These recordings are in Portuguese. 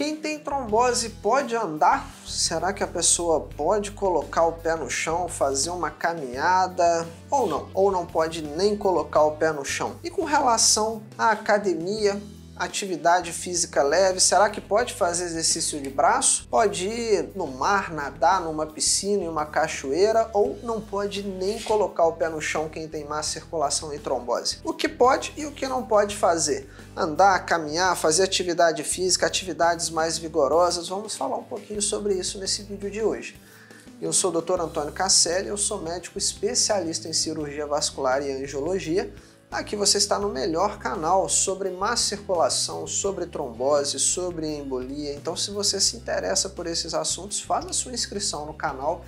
Quem tem trombose pode andar? Será que a pessoa pode colocar o pé no chão, fazer uma caminhada? Ou não? Ou não pode nem colocar o pé no chão? E com relação à academia, atividade física leve, será que pode fazer exercício de braço? Pode ir no mar, nadar numa piscina, em uma cachoeira, ou não pode nem colocar o pé no chão quem tem má circulação e trombose? O que pode e o que não pode fazer? Andar, caminhar, fazer atividade física, atividades mais vigorosas, vamos falar um pouquinho sobre isso nesse vídeo de hoje. Eu sou o Dr. Antônio Casselli, eu sou médico especialista em cirurgia vascular e angiologia Aqui você está no melhor canal sobre má circulação, sobre trombose, sobre embolia. Então, se você se interessa por esses assuntos, faz a sua inscrição no canal,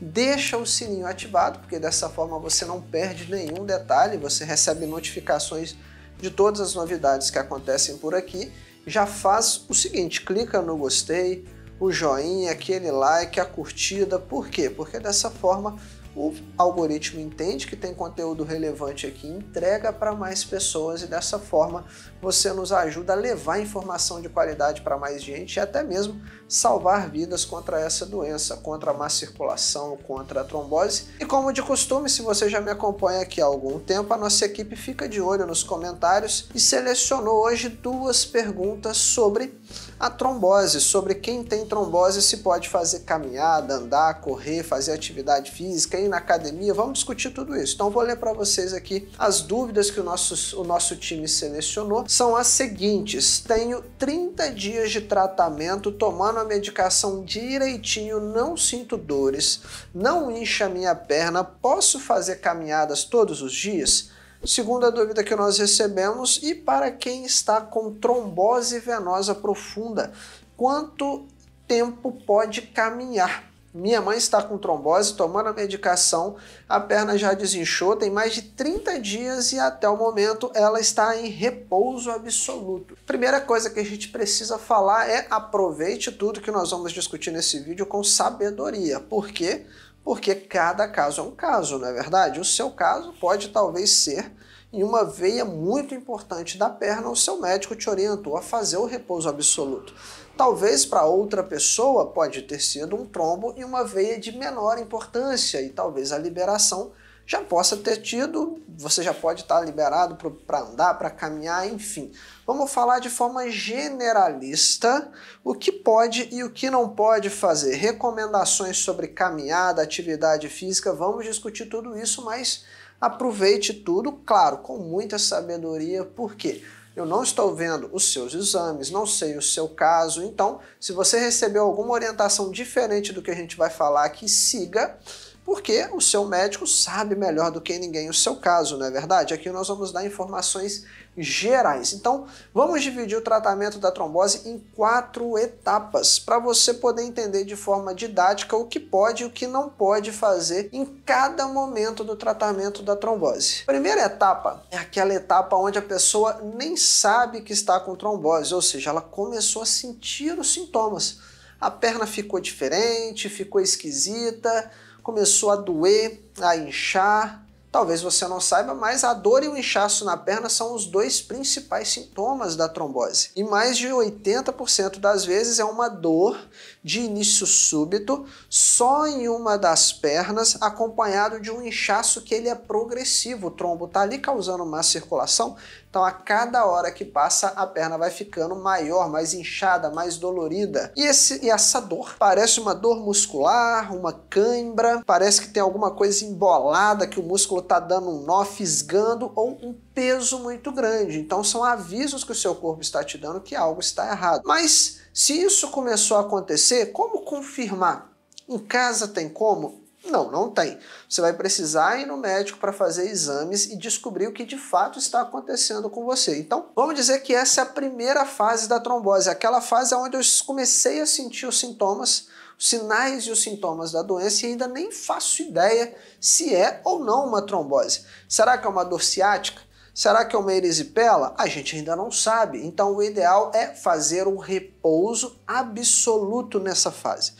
deixa o sininho ativado, porque dessa forma você não perde nenhum detalhe, você recebe notificações de todas as novidades que acontecem por aqui. Já faz o seguinte, clica no gostei, o joinha, aquele like, a curtida. Por quê? Porque dessa forma o algoritmo entende que tem conteúdo relevante aqui, entrega para mais pessoas e dessa forma você nos ajuda a levar informação de qualidade para mais gente e até mesmo salvar vidas contra essa doença, contra a má circulação, contra a trombose. E como de costume, se você já me acompanha aqui há algum tempo, a nossa equipe fica de olho nos comentários e selecionou hoje duas perguntas sobre a trombose, sobre quem tem trombose se pode fazer caminhada, andar, correr, fazer atividade física na academia, vamos discutir tudo isso. Então vou ler para vocês aqui as dúvidas que o nosso, o nosso time selecionou, são as seguintes. Tenho 30 dias de tratamento, tomando a medicação direitinho, não sinto dores, não incha minha perna, posso fazer caminhadas todos os dias? Segunda dúvida que nós recebemos, e para quem está com trombose venosa profunda, quanto tempo pode caminhar? Minha mãe está com trombose, tomando a medicação, a perna já desinchou, tem mais de 30 dias e até o momento ela está em repouso absoluto. Primeira coisa que a gente precisa falar é aproveite tudo que nós vamos discutir nesse vídeo com sabedoria. Por quê? Porque cada caso é um caso, não é verdade? O seu caso pode talvez ser em uma veia muito importante da perna, o seu médico te orientou a fazer o repouso absoluto. Talvez para outra pessoa pode ter sido um trombo e uma veia de menor importância e talvez a liberação já possa ter tido, você já pode estar tá liberado para andar, para caminhar, enfim. Vamos falar de forma generalista o que pode e o que não pode fazer. Recomendações sobre caminhada, atividade física, vamos discutir tudo isso, mas aproveite tudo, claro, com muita sabedoria, porque quê? eu não estou vendo os seus exames, não sei o seu caso. Então, se você recebeu alguma orientação diferente do que a gente vai falar aqui, siga porque o seu médico sabe melhor do que ninguém o seu caso, não é verdade? Aqui nós vamos dar informações gerais. Então, vamos dividir o tratamento da trombose em quatro etapas para você poder entender de forma didática o que pode e o que não pode fazer em cada momento do tratamento da trombose. Primeira etapa é aquela etapa onde a pessoa nem sabe que está com trombose, ou seja, ela começou a sentir os sintomas. A perna ficou diferente, ficou esquisita, começou a doer, a inchar. Talvez você não saiba, mas a dor e o inchaço na perna são os dois principais sintomas da trombose. E mais de 80% das vezes é uma dor de início súbito, só em uma das pernas, acompanhado de um inchaço que ele é progressivo. O trombo está ali causando má circulação, então, a cada hora que passa, a perna vai ficando maior, mais inchada, mais dolorida. E, esse, e essa dor parece uma dor muscular, uma cãibra, parece que tem alguma coisa embolada, que o músculo está dando um nó, fisgando, ou um peso muito grande. Então, são avisos que o seu corpo está te dando que algo está errado. Mas, se isso começou a acontecer, como confirmar? Em casa tem como? Não, não tem. Você vai precisar ir no médico para fazer exames e descobrir o que de fato está acontecendo com você. Então, vamos dizer que essa é a primeira fase da trombose, aquela fase onde eu comecei a sentir os sintomas, os sinais e os sintomas da doença e ainda nem faço ideia se é ou não uma trombose. Será que é uma dor ciática? Será que é uma erisipela? A gente ainda não sabe. Então o ideal é fazer um repouso absoluto nessa fase.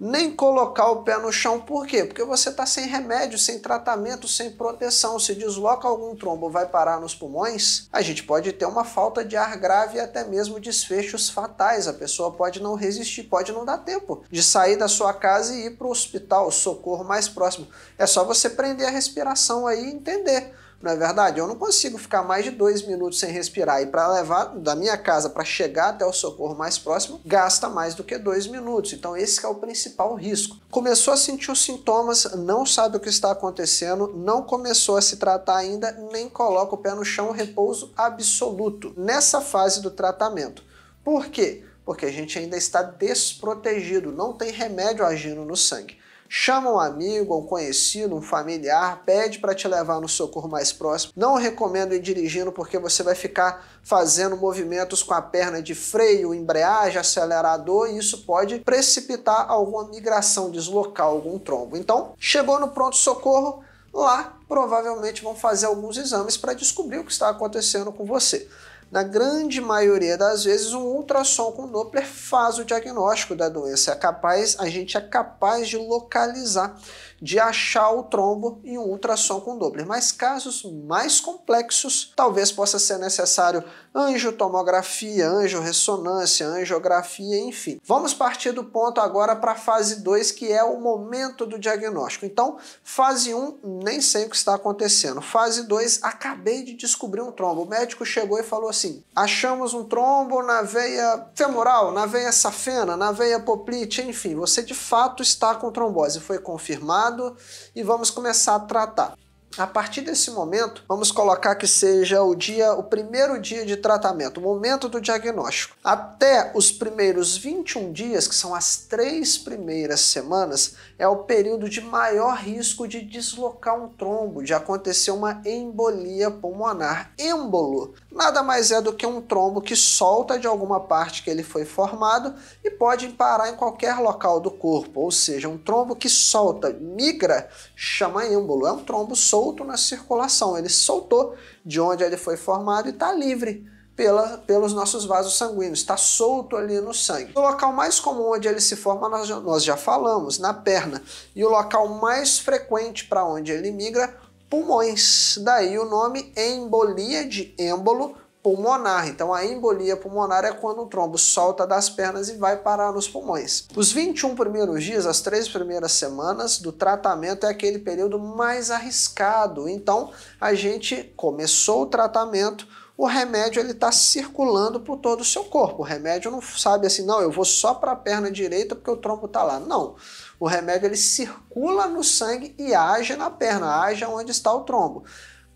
Nem colocar o pé no chão, por quê? Porque você está sem remédio, sem tratamento, sem proteção. Se desloca algum trombo, vai parar nos pulmões, a gente pode ter uma falta de ar grave e até mesmo desfechos fatais. A pessoa pode não resistir, pode não dar tempo de sair da sua casa e ir para o hospital, socorro mais próximo. É só você prender a respiração aí e entender. Não é verdade? Eu não consigo ficar mais de dois minutos sem respirar. E para levar da minha casa para chegar até o socorro mais próximo, gasta mais do que dois minutos. Então, esse é o principal risco. Começou a sentir os sintomas, não sabe o que está acontecendo, não começou a se tratar ainda, nem coloca o pé no chão, repouso absoluto nessa fase do tratamento. Por quê? Porque a gente ainda está desprotegido, não tem remédio agindo no sangue. Chama um amigo, um conhecido, um familiar, pede para te levar no socorro mais próximo. Não recomendo ir dirigindo porque você vai ficar fazendo movimentos com a perna de freio, embreagem, acelerador e isso pode precipitar alguma migração, deslocar algum trombo. Então, chegou no pronto socorro, lá provavelmente vão fazer alguns exames para descobrir o que está acontecendo com você. Na grande maioria das vezes, um ultrassom com Doppler faz o diagnóstico da doença. É capaz, a gente é capaz de localizar de achar o trombo em um ultrassom com Doppler. Mas casos mais complexos, talvez possa ser necessário angiotomografia, angiorressonância, angiografia, enfim. Vamos partir do ponto agora para a fase 2, que é o momento do diagnóstico. Então, fase 1, um, nem sei o que está acontecendo. Fase 2, acabei de descobrir um trombo. O médico chegou e falou assim: achamos um trombo na veia femoral, na veia safena, na veia poplite, enfim, você de fato está com trombose. Foi confirmado lado e vamos começar a tratar. A partir desse momento, vamos colocar que seja o dia, o primeiro dia de tratamento, o momento do diagnóstico. Até os primeiros 21 dias, que são as três primeiras semanas, é o período de maior risco de deslocar um trombo, de acontecer uma embolia pulmonar. Êmbolo nada mais é do que um trombo que solta de alguma parte que ele foi formado e pode parar em qualquer local do corpo, ou seja, um trombo que solta, migra, chama êmbolo. É um trombo solto solto na circulação. Ele soltou de onde ele foi formado e está livre pela, pelos nossos vasos sanguíneos, está solto ali no sangue. O local mais comum onde ele se forma, nós já, nós já falamos, na perna. E o local mais frequente para onde ele migra, pulmões. Daí o nome embolia de êmbolo pulmonar. Então a embolia pulmonar é quando o trombo solta das pernas e vai parar nos pulmões. Os 21 primeiros dias, as três primeiras semanas do tratamento é aquele período mais arriscado. Então a gente começou o tratamento o remédio ele está circulando por todo o seu corpo. O remédio não sabe assim, não, eu vou só para a perna direita porque o trombo está lá. Não. O remédio ele circula no sangue e age na perna, age onde está o trombo.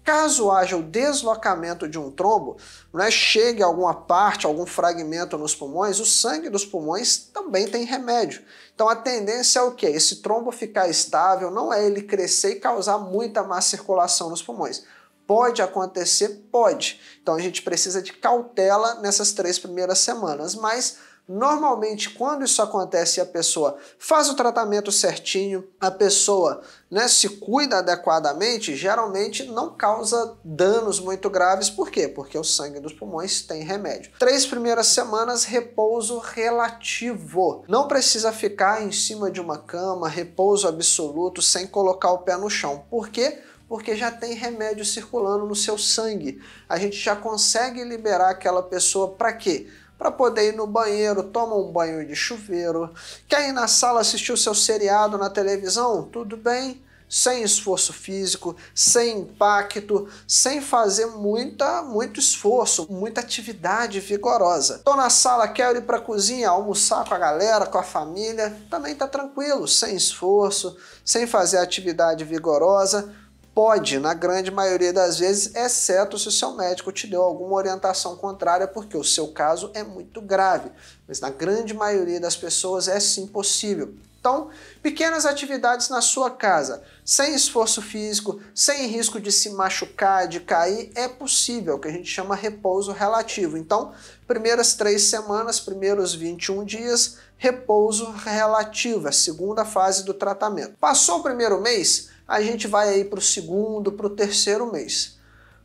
Caso haja o deslocamento de um trombo, né, chegue alguma parte, algum fragmento nos pulmões, o sangue dos pulmões também tem remédio. Então a tendência é o que? Esse trombo ficar estável, não é ele crescer e causar muita má circulação nos pulmões. Pode acontecer? Pode. Então a gente precisa de cautela nessas três primeiras semanas, mas Normalmente, quando isso acontece a pessoa faz o tratamento certinho, a pessoa né, se cuida adequadamente, geralmente não causa danos muito graves. Por quê? Porque o sangue dos pulmões tem remédio. Três primeiras semanas, repouso relativo. Não precisa ficar em cima de uma cama, repouso absoluto, sem colocar o pé no chão. Por quê? porque já tem remédio circulando no seu sangue. A gente já consegue liberar aquela pessoa para quê? para poder ir no banheiro, toma um banho de chuveiro. Quer ir na sala assistir o seu seriado na televisão? Tudo bem sem esforço físico, sem impacto, sem fazer muita, muito esforço, muita atividade vigorosa. Tô na sala, quero ir para a cozinha, almoçar com a galera, com a família, também tá tranquilo, sem esforço, sem fazer atividade vigorosa, Pode, na grande maioria das vezes, exceto se o seu médico te deu alguma orientação contrária, porque o seu caso é muito grave. Mas na grande maioria das pessoas é sim possível. Então, pequenas atividades na sua casa, sem esforço físico, sem risco de se machucar, de cair, é possível, que a gente chama repouso relativo. Então, primeiras três semanas, primeiros 21 dias, repouso relativo, é a segunda fase do tratamento. Passou o primeiro mês? a gente vai aí para o segundo, para o terceiro mês.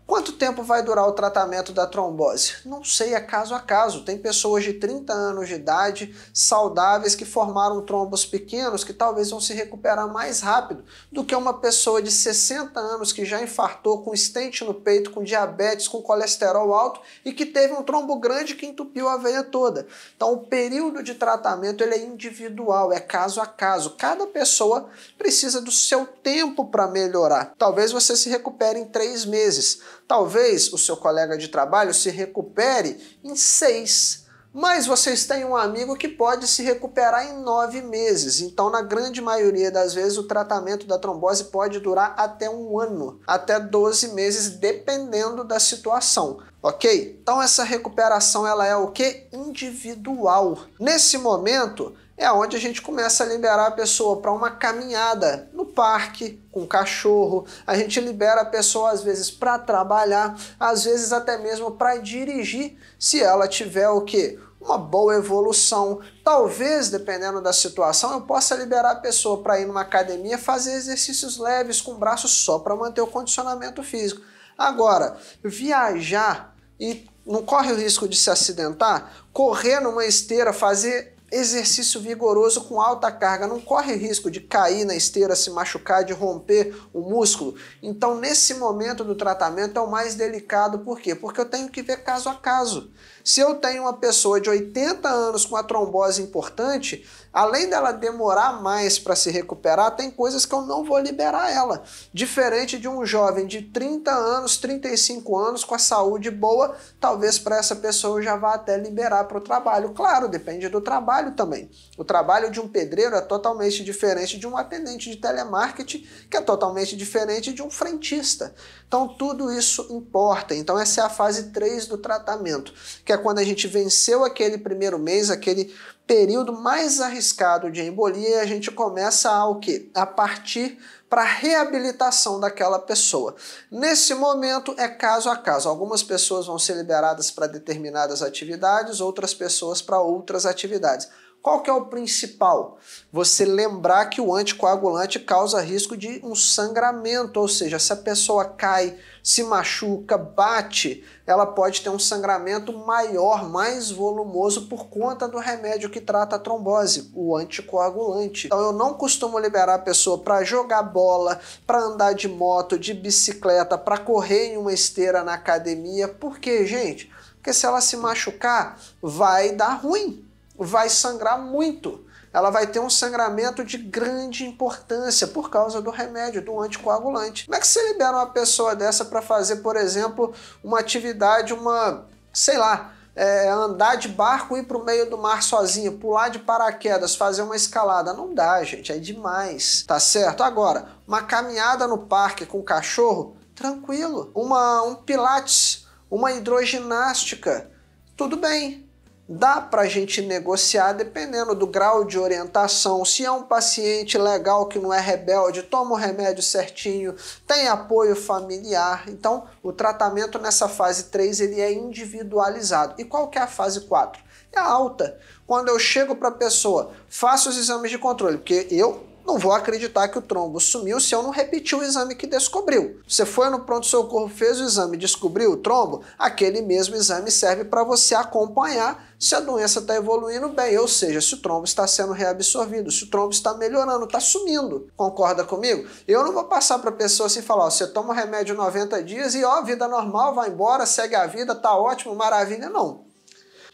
Quanto tempo vai durar o tratamento da trombose? Não sei, é caso a caso. Tem pessoas de 30 anos de idade, saudáveis, que formaram trombos pequenos, que talvez vão se recuperar mais rápido do que uma pessoa de 60 anos que já infartou, com estente no peito, com diabetes, com colesterol alto e que teve um trombo grande que entupiu a veia toda. Então, o período de tratamento ele é individual, é caso a caso. Cada pessoa precisa do seu tempo para melhorar. Talvez você se recupere em três meses Talvez o seu colega de trabalho se recupere em seis, mas vocês têm um amigo que pode se recuperar em nove meses. Então, na grande maioria das vezes, o tratamento da trombose pode durar até um ano, até 12 meses, dependendo da situação ok? Então essa recuperação ela é o que? Individual. Nesse momento, é onde a gente começa a liberar a pessoa para uma caminhada no parque, com cachorro, a gente libera a pessoa às vezes para trabalhar, às vezes até mesmo para dirigir, se ela tiver o que? Uma boa evolução. Talvez, dependendo da situação, eu possa liberar a pessoa para ir numa academia fazer exercícios leves com o braço só para manter o condicionamento físico. Agora, viajar e não corre o risco de se acidentar, correr numa esteira, fazer Exercício vigoroso com alta carga, não corre risco de cair na esteira, se machucar, de romper o músculo. Então, nesse momento do tratamento é o mais delicado, por quê? Porque eu tenho que ver caso a caso. Se eu tenho uma pessoa de 80 anos com a trombose importante, além dela demorar mais para se recuperar, tem coisas que eu não vou liberar ela. Diferente de um jovem de 30 anos, 35 anos, com a saúde boa, talvez para essa pessoa eu já vá até liberar para o trabalho. Claro, depende do trabalho também. O trabalho de um pedreiro é totalmente diferente de um atendente de telemarketing, que é totalmente diferente de um frentista. Então, tudo isso importa. Então, essa é a fase 3 do tratamento, que é é quando a gente venceu aquele primeiro mês, aquele período mais arriscado de embolia, a gente começa a o quê? A partir para reabilitação daquela pessoa. Nesse momento é caso a caso. Algumas pessoas vão ser liberadas para determinadas atividades, outras pessoas para outras atividades. Qual que é o principal? Você lembrar que o anticoagulante causa risco de um sangramento, ou seja, se a pessoa cai, se machuca, bate, ela pode ter um sangramento maior, mais volumoso por conta do remédio que trata a trombose, o anticoagulante. Então eu não costumo liberar a pessoa para jogar bola, para andar de moto, de bicicleta, para correr em uma esteira na academia, porque, gente, porque se ela se machucar, vai dar ruim vai sangrar muito. Ela vai ter um sangramento de grande importância por causa do remédio, do anticoagulante. Como é que você libera uma pessoa dessa para fazer, por exemplo, uma atividade, uma, sei lá, é, andar de barco e ir para o meio do mar sozinha, pular de paraquedas, fazer uma escalada. Não dá, gente, é demais, tá certo? Agora, uma caminhada no parque com o cachorro, tranquilo. Uma, um pilates, uma hidroginástica, tudo bem dá para a gente negociar dependendo do grau de orientação. Se é um paciente legal que não é rebelde, toma o remédio certinho, tem apoio familiar. Então, o tratamento nessa fase 3 ele é individualizado. E qual que é a fase 4? É a alta. Quando eu chego para a pessoa, faço os exames de controle, porque eu não vou acreditar que o trombo sumiu se eu não repetir o exame que descobriu. Você foi no pronto-socorro, fez o exame, descobriu o trombo, aquele mesmo exame serve para você acompanhar se a doença está evoluindo bem, ou seja, se o trombo está sendo reabsorvido, se o trombo está melhorando, está sumindo. Concorda comigo? Eu não vou passar para a pessoa assim falar, ó, você toma o remédio 90 dias e ó, vida normal, vai embora, segue a vida, tá ótimo, maravilha, não.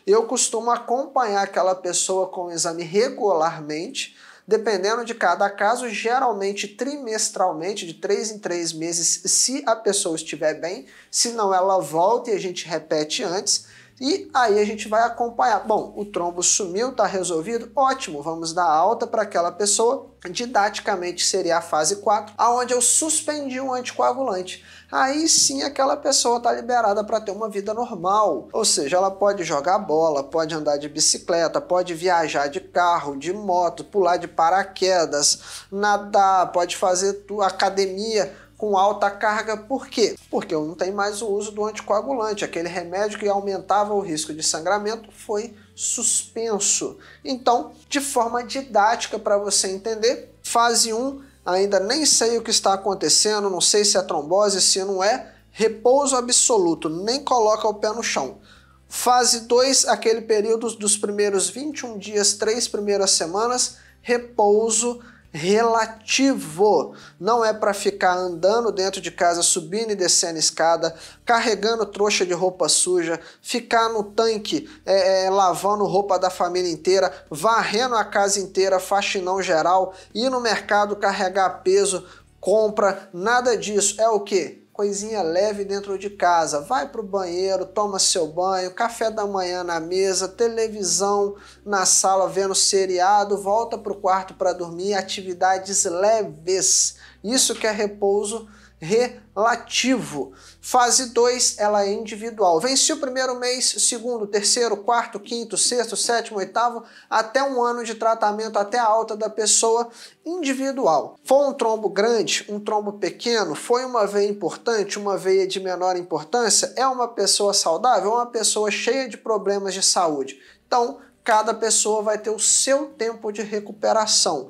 Eu costumo acompanhar aquela pessoa com o exame regularmente Dependendo de cada caso, geralmente trimestralmente, de três em três meses, se a pessoa estiver bem, se não, ela volta e a gente repete antes. E aí a gente vai acompanhar. Bom, o trombo sumiu, está resolvido, ótimo, vamos dar alta para aquela pessoa. Didaticamente seria a fase 4, aonde eu suspendi um anticoagulante. Aí sim aquela pessoa está liberada para ter uma vida normal. Ou seja, ela pode jogar bola, pode andar de bicicleta, pode viajar de carro, de moto, pular de paraquedas, nadar, pode fazer academia com alta carga, por quê? Porque não tem mais o uso do anticoagulante, aquele remédio que aumentava o risco de sangramento foi suspenso. Então, de forma didática para você entender, fase 1, ainda nem sei o que está acontecendo, não sei se é trombose, se não é, repouso absoluto, nem coloca o pé no chão. Fase 2, aquele período dos primeiros 21 dias, três primeiras semanas, repouso absoluto relativo. Não é para ficar andando dentro de casa, subindo e descendo escada, carregando trouxa de roupa suja, ficar no tanque é, é, lavando roupa da família inteira, varrendo a casa inteira, faxinão geral, ir no mercado carregar peso, compra, nada disso. É o que? coisinha leve dentro de casa. Vai para o banheiro, toma seu banho, café da manhã na mesa, televisão na sala vendo seriado, volta para o quarto para dormir, atividades leves. Isso que é repouso relativo. Fase 2, ela é individual. Venci o primeiro mês, segundo, terceiro, quarto, quinto, sexto, sétimo, oitavo, até um ano de tratamento, até a alta da pessoa individual. Foi um trombo grande, um trombo pequeno, foi uma veia importante, uma veia de menor importância, é uma pessoa saudável, é uma pessoa cheia de problemas de saúde. Então, cada pessoa vai ter o seu tempo de recuperação.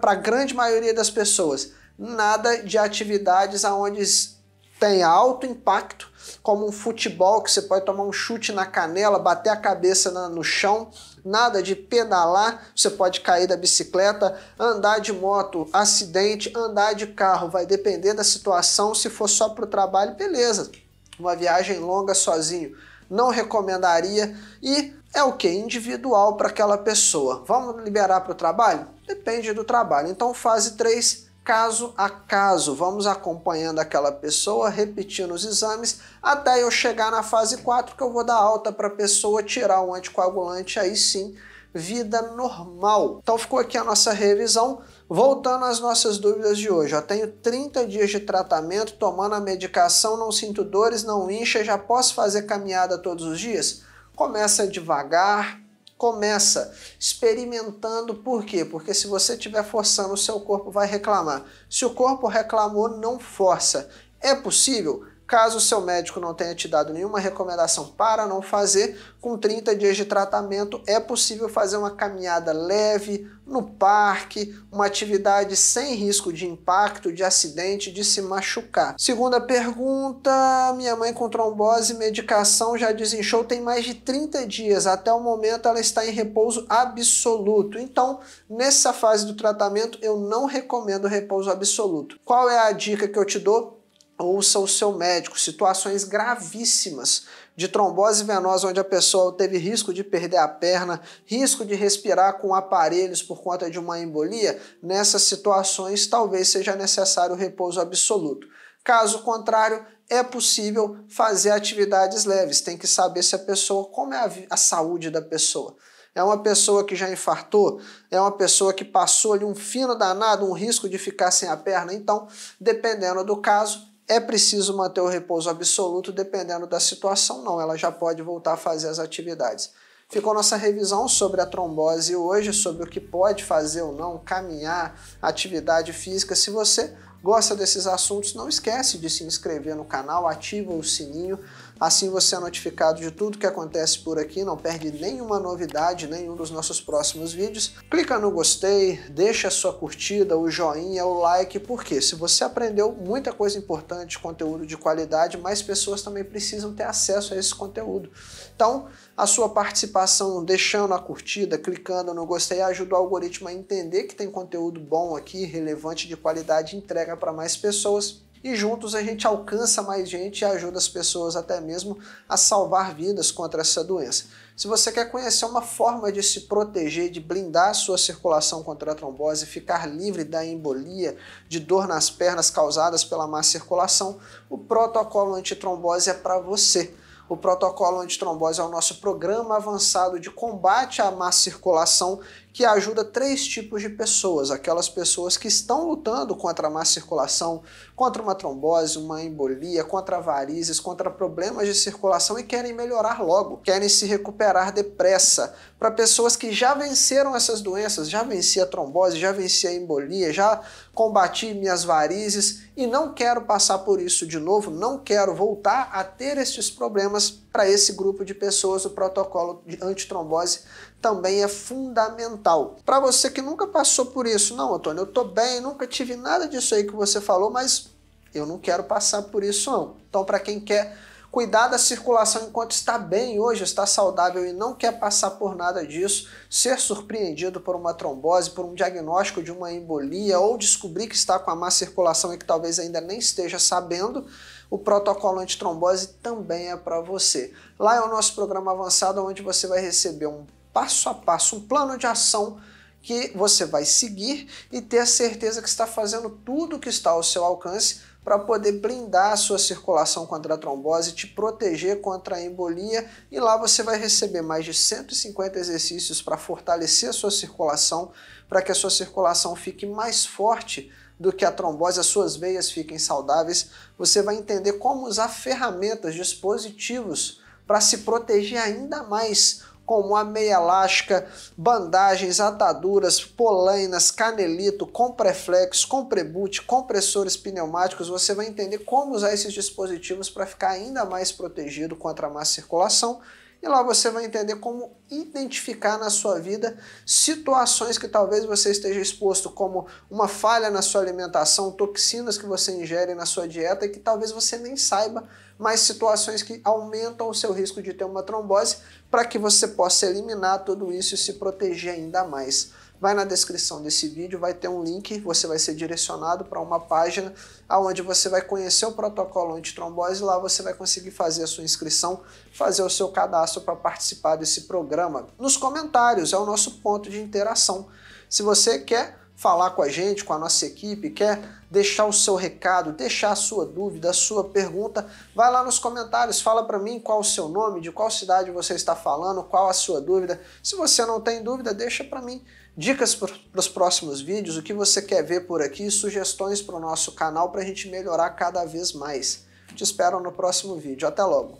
Para a grande maioria das pessoas, nada de atividades aonde tem alto impacto, como um futebol que você pode tomar um chute na canela, bater a cabeça na, no chão, nada de pedalar, você pode cair da bicicleta, andar de moto, acidente, andar de carro, vai depender da situação. Se for só para o trabalho, beleza. Uma viagem longa sozinho, não recomendaria e é o que? Individual para aquela pessoa. Vamos liberar para o trabalho? Depende do trabalho. Então, fase 3 caso a caso, vamos acompanhando aquela pessoa, repetindo os exames, até eu chegar na fase 4 que eu vou dar alta para a pessoa tirar o anticoagulante, aí sim, vida normal. Então ficou aqui a nossa revisão. Voltando às nossas dúvidas de hoje, eu tenho 30 dias de tratamento, tomando a medicação, não sinto dores, não incha, já posso fazer caminhada todos os dias? Começa devagar, Começa experimentando, por quê? Porque se você estiver forçando, o seu corpo vai reclamar. Se o corpo reclamou, não força. É possível? Caso o seu médico não tenha te dado nenhuma recomendação para não fazer, com 30 dias de tratamento é possível fazer uma caminhada leve no parque, uma atividade sem risco de impacto, de acidente, de se machucar. Segunda pergunta: minha mãe com trombose e medicação já desinchou tem mais de 30 dias. Até o momento ela está em repouso absoluto. Então, nessa fase do tratamento, eu não recomendo repouso absoluto. Qual é a dica que eu te dou? ouça o seu médico. Situações gravíssimas de trombose venosa, onde a pessoa teve risco de perder a perna, risco de respirar com aparelhos por conta de uma embolia, nessas situações talvez seja necessário repouso absoluto. Caso contrário, é possível fazer atividades leves. Tem que saber se a pessoa, como é a, a saúde da pessoa. É uma pessoa que já infartou? É uma pessoa que passou ali um fino danado, um risco de ficar sem a perna? Então, dependendo do caso, é preciso manter o repouso absoluto dependendo da situação, não. Ela já pode voltar a fazer as atividades. Ficou nossa revisão sobre a trombose hoje, sobre o que pode fazer ou não, caminhar, atividade física. Se você gosta desses assuntos, não esquece de se inscrever no canal, ativa o sininho Assim você é notificado de tudo que acontece por aqui, não perde nenhuma novidade, nenhum dos nossos próximos vídeos. Clica no gostei, deixa a sua curtida, o joinha, o like, porque se você aprendeu muita coisa importante, conteúdo de qualidade, mais pessoas também precisam ter acesso a esse conteúdo. Então, a sua participação deixando a curtida, clicando no gostei, ajuda o algoritmo a entender que tem conteúdo bom aqui, relevante, de qualidade, entrega para mais pessoas e juntos a gente alcança mais gente e ajuda as pessoas até mesmo a salvar vidas contra essa doença. Se você quer conhecer uma forma de se proteger, de blindar a sua circulação contra a trombose, ficar livre da embolia, de dor nas pernas causadas pela má circulação, o protocolo antitrombose é para você. O protocolo antitrombose é o nosso programa avançado de combate à má circulação que ajuda três tipos de pessoas: aquelas pessoas que estão lutando contra a má circulação, contra uma trombose, uma embolia, contra varizes, contra problemas de circulação e querem melhorar logo, querem se recuperar depressa. Para pessoas que já venceram essas doenças, já venci a trombose, já venci a embolia, já combati minhas varizes e não quero passar por isso de novo, não quero voltar a ter estes problemas. Para esse grupo de pessoas, o protocolo de antitrombose também é fundamental. Para você que nunca passou por isso, não, Antônio, eu estou bem, nunca tive nada disso aí que você falou, mas eu não quero passar por isso não. Então, para quem quer cuidar da circulação enquanto está bem hoje, está saudável e não quer passar por nada disso, ser surpreendido por uma trombose, por um diagnóstico de uma embolia ou descobrir que está com a má circulação e que talvez ainda nem esteja sabendo, o protocolo antitrombose também é para você. Lá é o nosso programa avançado onde você vai receber um passo a passo, um plano de ação que você vai seguir e ter a certeza que está fazendo tudo o que está ao seu alcance para poder blindar a sua circulação contra a trombose, te proteger contra a embolia e lá você vai receber mais de 150 exercícios para fortalecer a sua circulação, para que a sua circulação fique mais forte do que a trombose, as suas veias fiquem saudáveis. Você vai entender como usar ferramentas, dispositivos para se proteger ainda mais como a meia elástica, bandagens, ataduras, polainas, canelito, compreflex, compreboot, compressores pneumáticos. Você vai entender como usar esses dispositivos para ficar ainda mais protegido contra a má circulação e lá você vai entender como identificar na sua vida situações que talvez você esteja exposto, como uma falha na sua alimentação, toxinas que você ingere na sua dieta e que talvez você nem saiba, mas situações que aumentam o seu risco de ter uma trombose, para que você possa eliminar tudo isso e se proteger ainda mais. Vai na descrição desse vídeo, vai ter um link, você vai ser direcionado para uma página onde você vai conhecer o protocolo antitrombose e lá você vai conseguir fazer a sua inscrição, fazer o seu cadastro para participar desse programa. Nos comentários é o nosso ponto de interação. Se você quer falar com a gente, com a nossa equipe, quer deixar o seu recado, deixar a sua dúvida, a sua pergunta, vai lá nos comentários, fala para mim qual o seu nome, de qual cidade você está falando, qual a sua dúvida. Se você não tem dúvida, deixa para mim. Dicas para os próximos vídeos, o que você quer ver por aqui, sugestões para o nosso canal para a gente melhorar cada vez mais. Te espero no próximo vídeo. Até logo!